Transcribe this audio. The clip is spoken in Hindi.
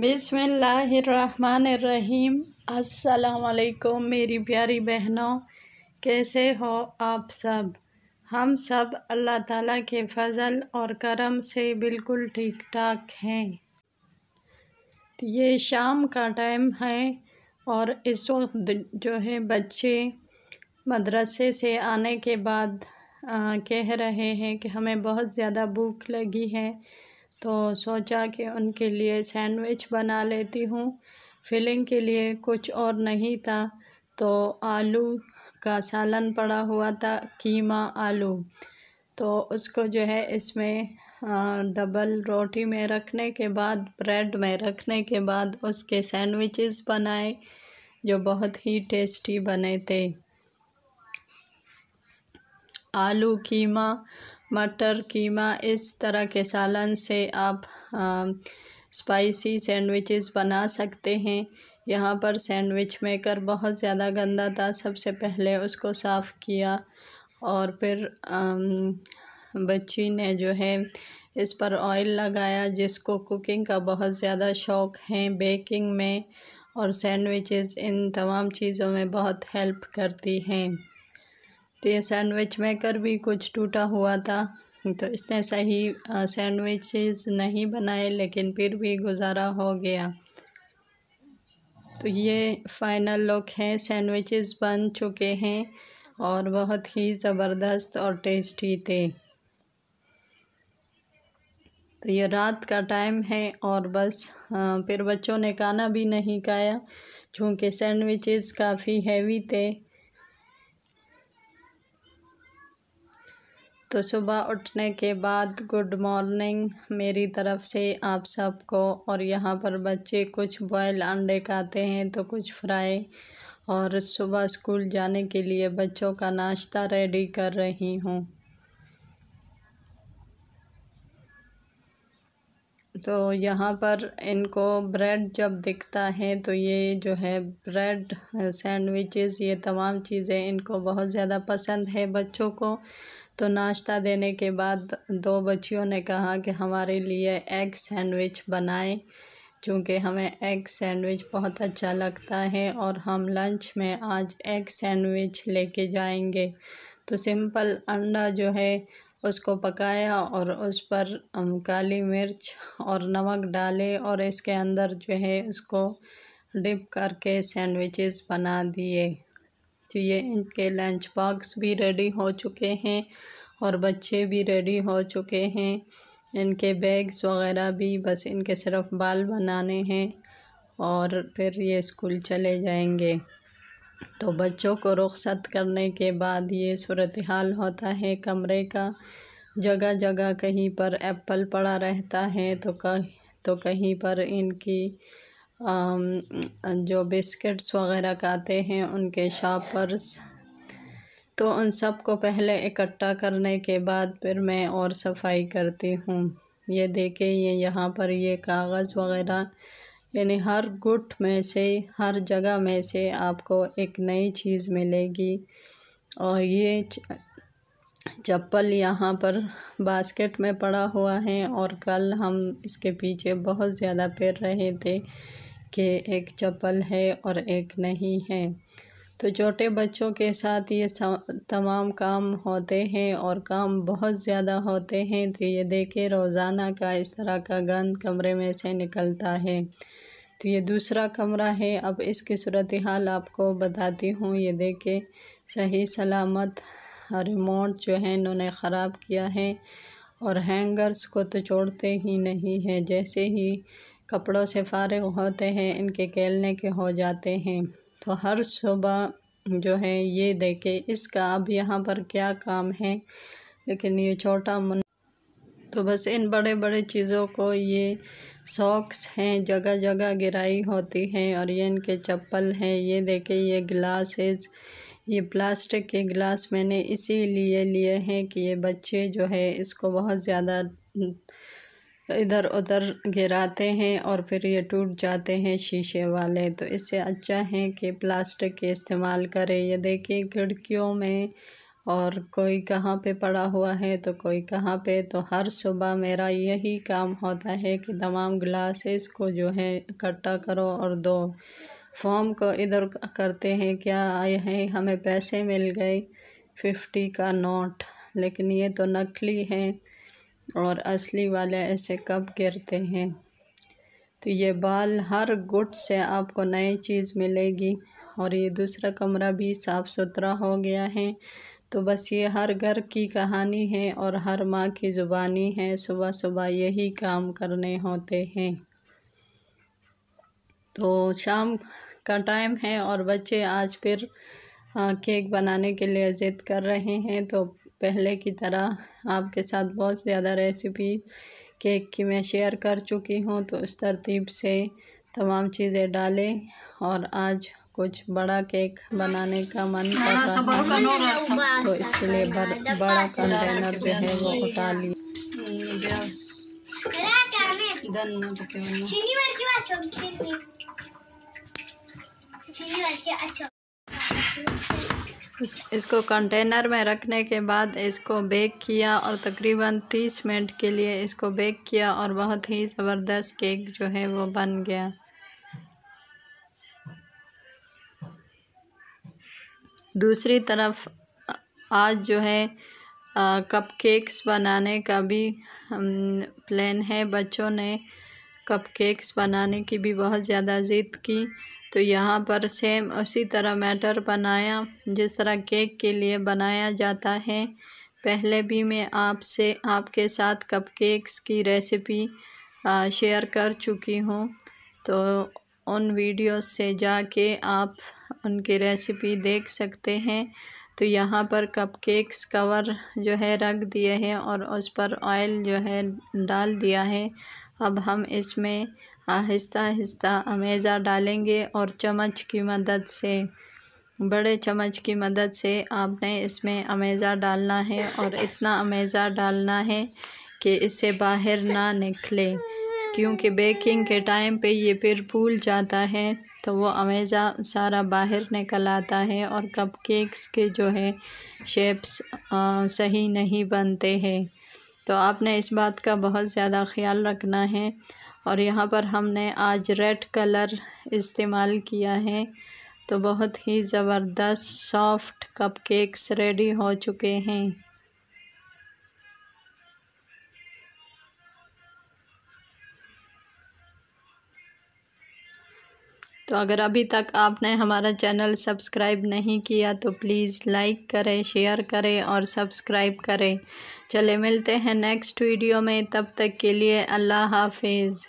बिसमीम अस्सलाम मेरी प्यारी बहनों कैसे हो आप सब हम सब अल्लाह ताला के फजल और करम से बिल्कुल ठीक ठाक हैं ये शाम का टाइम है और इस वक्त जो है बच्चे मदरसे से आने के बाद आ, कह रहे हैं कि हमें बहुत ज़्यादा भूख लगी है तो सोचा कि उनके लिए सैंडविच बना लेती हूँ फिलिंग के लिए कुछ और नहीं था तो आलू का सालन पड़ा हुआ था कीमा आलू तो उसको जो है इसमें डबल रोटी में रखने के बाद ब्रेड में रखने के बाद उसके सैंडविचेस बनाए जो बहुत ही टेस्टी बने थे आलू कीमा मटर कीमा इस तरह के सालन से आप आ, स्पाइसी सैंडविचेस बना सकते हैं यहाँ पर सैंडविच मेकर बहुत ज़्यादा गंदा था सबसे पहले उसको साफ़ किया और फिर आ, बच्ची ने जो है इस पर ऑयल लगाया जिसको कुकिंग का बहुत ज़्यादा शौक़ है बेकिंग में और सैंडविचेस इन तमाम चीज़ों में बहुत हेल्प करती हैं तो ये सैंडविच मेकर भी कुछ टूटा हुआ था तो इसने सही सैंडविचेस नहीं बनाए लेकिन फिर भी गुजारा हो गया तो ये फाइनल लुक है सैंडविचेस बन चुके हैं और बहुत ही ज़बरदस्त और टेस्टी थे तो ये रात का टाइम है और बस फिर बच्चों ने खाना भी नहीं खाया क्योंकि सैंडविचेस काफ़ी हैवी थे तो सुबह उठने के बाद गुड मॉर्निंग मेरी तरफ से आप सबको और यहाँ पर बच्चे कुछ बॉयल अंडे खाते हैं तो कुछ फ्राई और सुबह स्कूल जाने के लिए बच्चों का नाश्ता रेडी कर रही हूँ तो यहाँ पर इनको ब्रेड जब दिखता है तो ये जो है ब्रेड सैंडविचेस ये तमाम चीज़ें इनको बहुत ज़्यादा पसंद है बच्चों को तो नाश्ता देने के बाद दो बच्चियों ने कहा कि हमारे लिए एग सैंडविच बनाएं चूँकि हमें एग सैंडविच बहुत अच्छा लगता है और हम लंच में आज एग सैंडविच लेके जाएंगे तो सिंपल अंडा जो है उसको पकाया और उस पर हम काली मिर्च और नमक डाले और इसके अंदर जो है उसको डिप करके सैंडविचेस बना दिए तो ये इनके लंच बॉक्स भी रेडी हो चुके हैं और बच्चे भी रेडी हो चुके हैं इनके बैग्स वगैरह भी बस इनके सिर्फ बाल बनाने हैं और फिर ये स्कूल चले जाएंगे तो बच्चों को रुख्सत करने के बाद ये सूरत हाल होता है कमरे का जगह जगह कहीं पर एप्पल पड़ा रहता है तो कह तो कहीं पर इनकी जो बिस्किट्स वगैरह खाते हैं उनके शापर्स तो उन सब को पहले इकट्ठा करने के बाद फिर मैं और सफाई करती हूँ ये देखें ये यहाँ पर ये कागज़ वगैरह यानी हर गुट में से हर जगह में से आपको एक नई चीज़ मिलेगी और ये चप्पल यहाँ पर बास्केट में पड़ा हुआ है और कल हम इसके पीछे बहुत ज़्यादा पैर रहे थे के एक चप्पल है और एक नहीं है तो छोटे बच्चों के साथ ये तमाम काम होते हैं और काम बहुत ज़्यादा होते हैं तो ये देखे रोज़ाना का इस तरह का गंद कमरे में से निकलता है तो ये दूसरा कमरा है अब इसकी सूरत हाल आपको बताती हूँ ये देखे सही सलामत रिमोट जो है इन्होंने ख़राब किया है और हैंगर्स को तो छोड़ते ही नहीं है जैसे ही कपड़ों से फारग होते हैं इनके खेलने के हो जाते हैं तो हर सुबह जो है ये देखे इसका अब यहाँ पर क्या काम है लेकिन ये छोटा मुन तो बस इन बड़े बड़े चीज़ों को ये सॉक्स हैं जगह जगह गिराई होती हैं और ये इनके चप्पल हैं ये देखें ये ग्लासेस ये प्लास्टिक के गिलास मैंने इसीलिए लिए हैं कि ये बच्चे जो है इसको बहुत ज़्यादा इधर उधर गिराते हैं और फिर ये टूट जाते हैं शीशे वाले तो इससे अच्छा है कि प्लास्टिक के इस्तेमाल करें ये देखिए खिड़कियों में और कोई कहाँ पे पड़ा हुआ है तो कोई कहाँ पे तो हर सुबह मेरा यही काम होता है कि तमाम ग्लासेस को जो है इकट्ठा करो और दो फॉर्म को इधर करते हैं क्या आए हैं हमें पैसे मिल गए फिफ्टी का नोट लेकिन ये तो नकली है और असली वाले ऐसे कब गिरते हैं तो ये बाल हर गुट से आपको नई चीज़ मिलेगी और ये दूसरा कमरा भी साफ़ सुथरा हो गया है तो बस ये हर घर की कहानी है और हर माँ की ज़ुबानी है सुबह सुबह यही काम करने होते हैं तो शाम का टाइम है और बच्चे आज फिर हाँ, केक बनाने के लिए ज़िद कर रहे हैं तो पहले की तरह आपके साथ बहुत ज़्यादा रेसिपी केक की मैं शेयर कर चुकी हूँ तो इस तरतीब से तमाम चीज़ें डालें और आज कुछ बड़ा केक बनाने का मन करता है तो इसके लिए बर, बड़ा कंटेनर जो है वो उठा लिया चीनी इसको कंटेनर में रखने के बाद इसको बेक किया और तकरीबन तीस मिनट के लिए इसको बेक किया और बहुत ही ज़बरदस्त केक जो है वो बन गया दूसरी तरफ आज जो है कप केक्स बनाने का भी प्लान है बच्चों ने कप केक्स बनाने की भी बहुत ज़्यादा ज़िद की तो यहाँ पर सेम उसी तरह मैटर बनाया जिस तरह केक के लिए बनाया जाता है पहले भी मैं आपसे आपके साथ कपकेक्स की रेसिपी शेयर कर चुकी हूँ तो उन वीडियोस से जाके आप उनकी रेसिपी देख सकते हैं तो यहाँ पर कपकेक्स कवर जो है रख दिए हैं और उस पर ऑयल जो है डाल दिया है अब हम इसमें आहिस्ता आहिस्ता अमेज़ा डालेंगे और चम्मच की मदद से बड़े चम्मच की मदद से आपने इसमें अमेज़ा डालना है और इतना अमेज़ा डालना है कि इससे बाहर ना निकले क्योंकि बेकिंग के टाइम पे ये फिर फूल जाता है तो वो अमेजा सारा बाहर निकल आता है और कप केक्स के जो है शेप्स सही नहीं बनते हैं तो आपने इस बात का बहुत ज़्यादा ख्याल रखना है और यहाँ पर हमने आज रेड कलर इस्तेमाल किया है तो बहुत ही ज़बरदस्त सॉफ्ट कपकेक्स रेडी हो चुके हैं तो अगर अभी तक आपने हमारा चैनल सब्सक्राइब नहीं किया तो प्लीज़ लाइक करें शेयर करें और सब्सक्राइब करें चले मिलते हैं नेक्स्ट वीडियो में तब तक के लिए अल्लाह हाफिज़